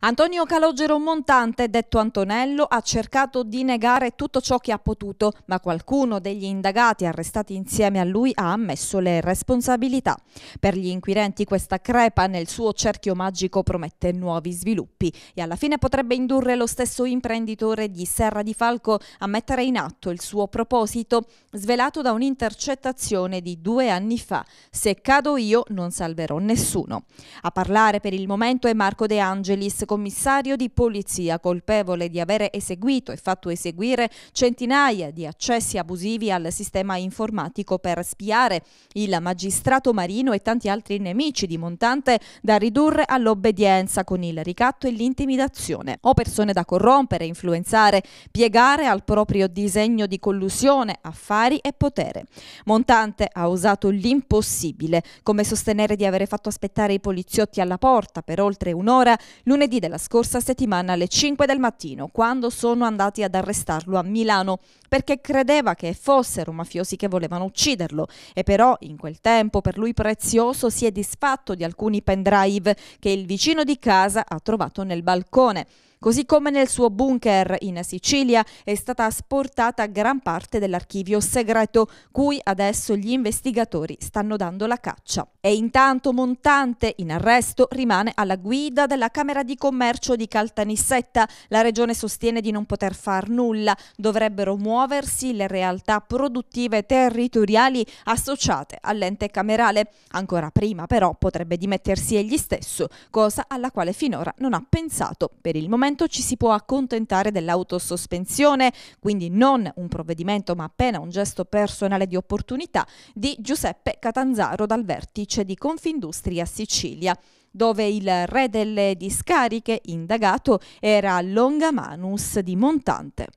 Antonio Calogero Montante, detto Antonello, ha cercato di negare tutto ciò che ha potuto, ma qualcuno degli indagati arrestati insieme a lui ha ammesso le responsabilità. Per gli inquirenti questa crepa nel suo cerchio magico promette nuovi sviluppi e alla fine potrebbe indurre lo stesso imprenditore di Serra di Falco a mettere in atto il suo proposito, svelato da un'intercettazione di due anni fa. Se cado io non salverò nessuno. A parlare per il momento è Marco De Angelis, commissario di polizia, colpevole di avere eseguito e fatto eseguire centinaia di accessi abusivi al sistema informatico per spiare il magistrato Marino e tanti altri nemici di Montante da ridurre all'obbedienza con il ricatto e l'intimidazione o persone da corrompere, influenzare, piegare al proprio disegno di collusione, affari e potere. Montante ha usato l'impossibile, come sostenere di avere fatto aspettare i poliziotti alla porta per oltre un'ora lunedì venerdì della scorsa settimana alle 5 del mattino, quando sono andati ad arrestarlo a Milano, perché credeva che fossero mafiosi che volevano ucciderlo e però in quel tempo per lui prezioso si è disfatto di alcuni pendrive che il vicino di casa ha trovato nel balcone. Così come nel suo bunker in Sicilia è stata asportata gran parte dell'archivio segreto cui adesso gli investigatori stanno dando la caccia. E intanto Montante, in arresto, rimane alla guida della Camera di Commercio di Caltanissetta. La regione sostiene di non poter far nulla. Dovrebbero muoversi le realtà produttive territoriali associate all'ente camerale. Ancora prima però potrebbe dimettersi egli stesso, cosa alla quale finora non ha pensato. Per il momento momento ci si può accontentare dell'autosospensione, quindi non un provvedimento ma appena un gesto personale di opportunità di Giuseppe Catanzaro dal vertice di Confindustria Sicilia dove il re delle discariche indagato era Longamanus di Montante.